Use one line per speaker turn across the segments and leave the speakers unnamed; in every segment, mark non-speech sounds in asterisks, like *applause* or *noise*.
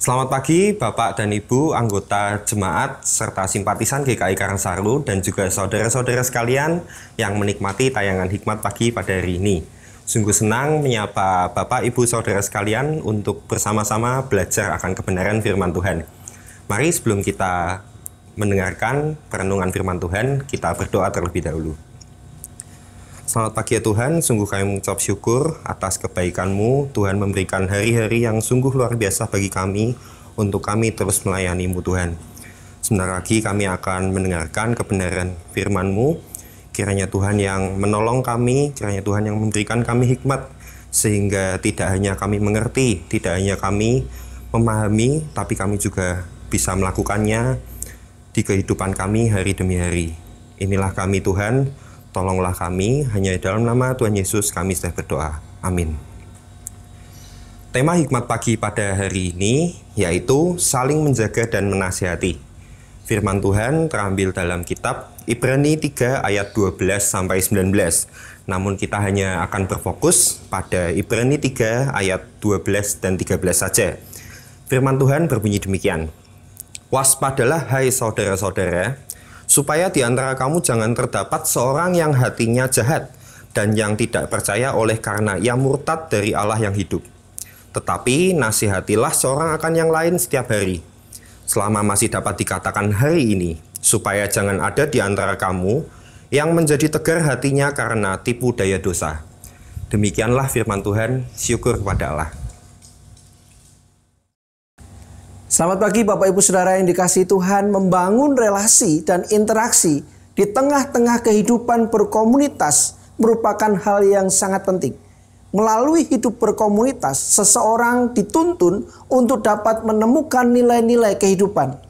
Selamat pagi Bapak dan Ibu anggota jemaat serta simpatisan GKI Karangsaru dan juga saudara-saudara sekalian yang menikmati tayangan hikmat pagi pada hari ini. Sungguh senang menyapa Bapak, Ibu, Saudara sekalian untuk bersama-sama belajar akan kebenaran firman Tuhan. Mari sebelum kita mendengarkan perenungan firman Tuhan, kita berdoa terlebih dahulu. Selamat pagi ya Tuhan, sungguh kami mengucap syukur atas kebaikan-Mu. Tuhan memberikan hari-hari yang sungguh luar biasa bagi kami untuk kami terus melayani-Mu Tuhan. Sebentar lagi kami akan mendengarkan kebenaran firman-Mu. Kiranya Tuhan yang menolong kami, kiranya Tuhan yang memberikan kami hikmat sehingga tidak hanya kami mengerti, tidak hanya kami memahami, tapi kami juga bisa melakukannya di kehidupan kami hari demi hari. Inilah kami Tuhan, Tolonglah kami, hanya dalam nama Tuhan Yesus kami sudah berdoa. Amin. Tema hikmat pagi pada hari ini yaitu saling menjaga dan menasihati. Firman Tuhan terambil dalam kitab Ibrani 3 ayat 12 sampai 19. Namun kita hanya akan berfokus pada Ibrani 3 ayat 12 dan 13 saja. Firman Tuhan berbunyi demikian. Waspadalah hai saudara-saudara supaya di antara kamu jangan terdapat seorang yang hatinya jahat dan yang tidak percaya oleh karena ia murtad dari Allah yang hidup. Tetapi nasihatilah seorang akan yang lain setiap hari, selama masih dapat dikatakan hari ini, supaya jangan ada di antara kamu yang menjadi tegar hatinya karena tipu daya dosa. Demikianlah firman Tuhan, syukur kepada Allah.
Selamat pagi Bapak Ibu Saudara yang dikasih Tuhan membangun relasi dan interaksi di tengah-tengah kehidupan berkomunitas merupakan hal yang sangat penting. Melalui hidup berkomunitas, seseorang dituntun untuk dapat menemukan nilai-nilai kehidupan.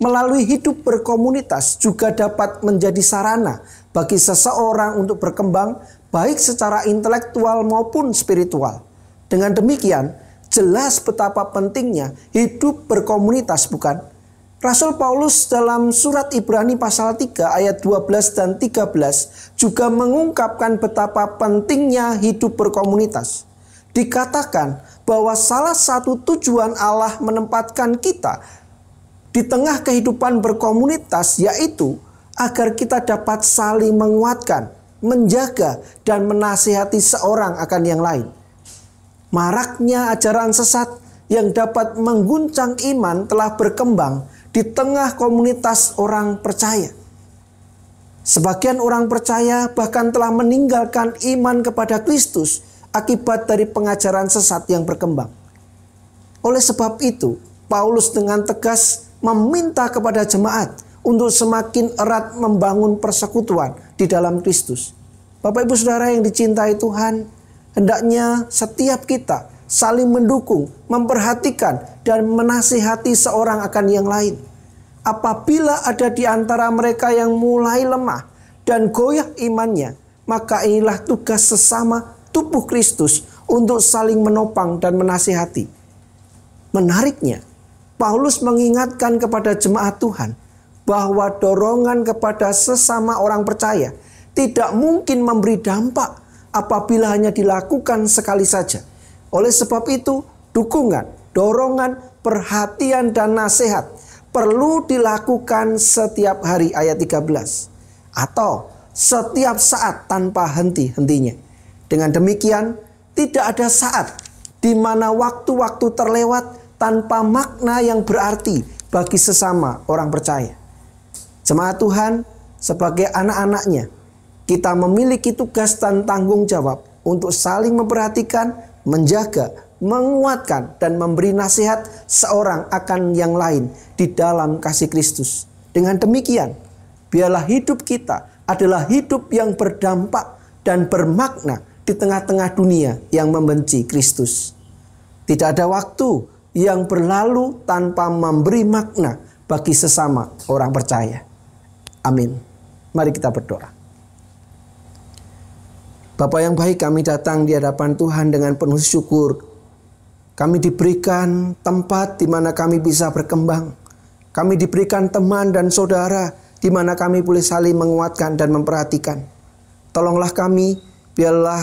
Melalui hidup berkomunitas juga dapat menjadi sarana bagi seseorang untuk berkembang baik secara intelektual maupun spiritual. Dengan demikian, jelas betapa pentingnya hidup berkomunitas bukan? Rasul Paulus dalam surat Ibrani pasal 3 ayat 12 dan 13 juga mengungkapkan betapa pentingnya hidup berkomunitas. Dikatakan bahwa salah satu tujuan Allah menempatkan kita di tengah kehidupan berkomunitas yaitu agar kita dapat saling menguatkan, menjaga dan menasihati seorang akan yang lain. Maraknya ajaran sesat yang dapat mengguncang iman telah berkembang di tengah komunitas orang percaya. Sebagian orang percaya bahkan telah meninggalkan iman kepada Kristus akibat dari pengajaran sesat yang berkembang. Oleh sebab itu, Paulus dengan tegas meminta kepada jemaat untuk semakin erat membangun persekutuan di dalam Kristus. Bapak Ibu Saudara yang dicintai Tuhan, Hendaknya setiap kita saling mendukung, memperhatikan, dan menasihati seorang akan yang lain. Apabila ada di antara mereka yang mulai lemah dan goyah imannya, maka inilah tugas sesama tubuh Kristus untuk saling menopang dan menasihati. Menariknya, Paulus mengingatkan kepada jemaat Tuhan bahwa dorongan kepada sesama orang percaya tidak mungkin memberi dampak apabila hanya dilakukan sekali saja. Oleh sebab itu, dukungan, dorongan, perhatian dan nasihat perlu dilakukan setiap hari ayat 13 atau setiap saat tanpa henti-hentinya. Dengan demikian, tidak ada saat di mana waktu-waktu terlewat tanpa makna yang berarti bagi sesama orang percaya. Jemaat Tuhan sebagai anak-anaknya kita memiliki tugas dan tanggung jawab untuk saling memperhatikan, menjaga, menguatkan, dan memberi nasihat seorang akan yang lain di dalam kasih Kristus. Dengan demikian, biarlah hidup kita adalah hidup yang berdampak dan bermakna di tengah-tengah dunia yang membenci Kristus. Tidak ada waktu yang berlalu tanpa memberi makna bagi sesama orang percaya. Amin. Mari kita berdoa. Bapak yang baik kami datang di hadapan Tuhan dengan penuh syukur. Kami diberikan tempat di mana kami bisa berkembang. Kami diberikan teman dan saudara di mana kami boleh saling menguatkan dan memperhatikan. Tolonglah kami, biarlah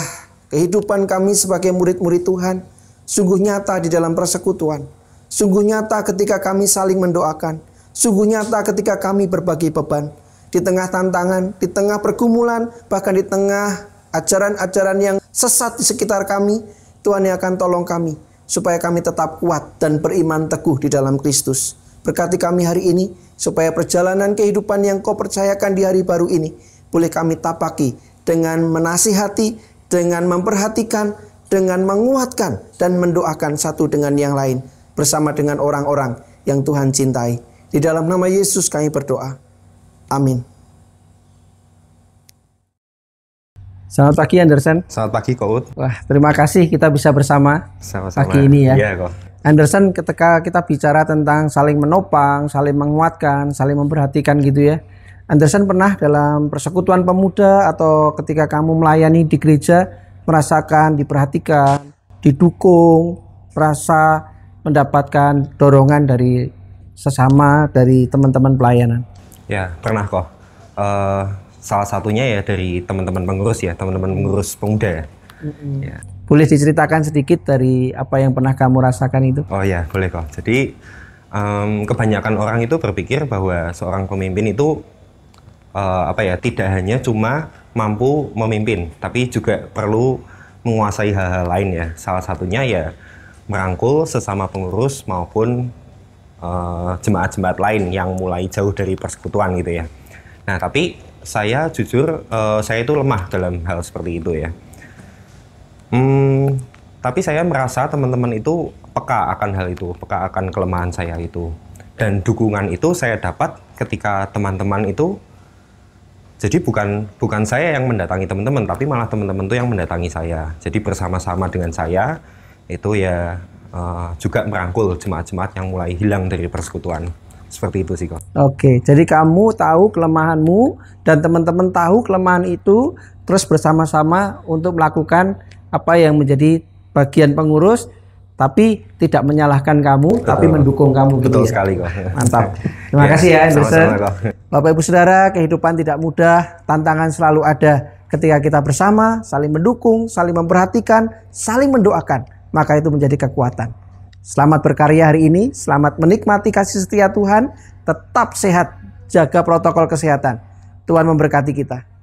kehidupan kami sebagai murid-murid Tuhan sungguh nyata di dalam persekutuan. Sungguh nyata ketika kami saling mendoakan. Sungguh nyata ketika kami berbagi beban. Di tengah tantangan, di tengah pergumulan, bahkan di tengah ajaran-ajaran yang sesat di sekitar kami, Tuhan yang akan tolong kami supaya kami tetap kuat dan beriman teguh di dalam Kristus. Berkati kami hari ini supaya perjalanan kehidupan yang Kau percayakan di hari baru ini boleh kami tapaki dengan menasihati, dengan memperhatikan, dengan menguatkan dan mendoakan satu dengan yang lain bersama dengan orang-orang yang Tuhan cintai. Di dalam nama Yesus kami berdoa. Amin. Selamat pagi Anderson. Selamat pagi Kout. Wah, terima kasih kita bisa bersama
Sama-sama. pagi ini ya. Iya, kok.
Anderson, ketika kita bicara tentang saling menopang, saling menguatkan, saling memperhatikan gitu ya. Anderson pernah dalam persekutuan pemuda atau ketika kamu melayani di gereja merasakan diperhatikan, didukung, merasa mendapatkan dorongan dari sesama, dari teman-teman pelayanan.
Ya, pernah kok. Uh, eh, salah satunya ya dari teman-teman pengurus ya teman-teman pengurus pemuda ya.
Mm-hmm. ya. Boleh diceritakan sedikit dari apa yang pernah kamu rasakan itu?
Oh ya boleh kok. Jadi um, kebanyakan orang itu berpikir bahwa seorang pemimpin itu uh, apa ya tidak hanya cuma mampu memimpin tapi juga perlu menguasai hal-hal lain ya. Salah satunya ya merangkul sesama pengurus maupun uh, jemaat-jemaat lain yang mulai jauh dari persekutuan gitu ya. Nah tapi saya jujur uh, saya itu lemah dalam hal seperti itu ya. Hmm, tapi saya merasa teman-teman itu peka akan hal itu, peka akan kelemahan saya itu. Dan dukungan itu saya dapat ketika teman-teman itu jadi bukan bukan saya yang mendatangi teman-teman, tapi malah teman-teman itu yang mendatangi saya. Jadi bersama-sama dengan saya itu ya uh, juga merangkul jemaat-jemaat yang mulai hilang dari persekutuan. Seperti itu sih kok.
Oke, jadi kamu tahu kelemahanmu dan teman-teman tahu kelemahan itu terus bersama-sama untuk melakukan apa yang menjadi bagian pengurus tapi tidak menyalahkan kamu, betul, tapi mendukung kamu. Gitu betul gitu sekali
ya. kok. Mantap. *laughs* Terima ya, kasih ya Anderson.
Bapak Ibu Saudara, kehidupan tidak mudah, tantangan selalu ada. Ketika kita bersama, saling mendukung, saling memperhatikan, saling mendoakan, maka itu menjadi kekuatan. Selamat berkarya hari ini, selamat menikmati kasih setia Tuhan, tetap sehat, jaga protokol kesehatan. Tuhan memberkati kita.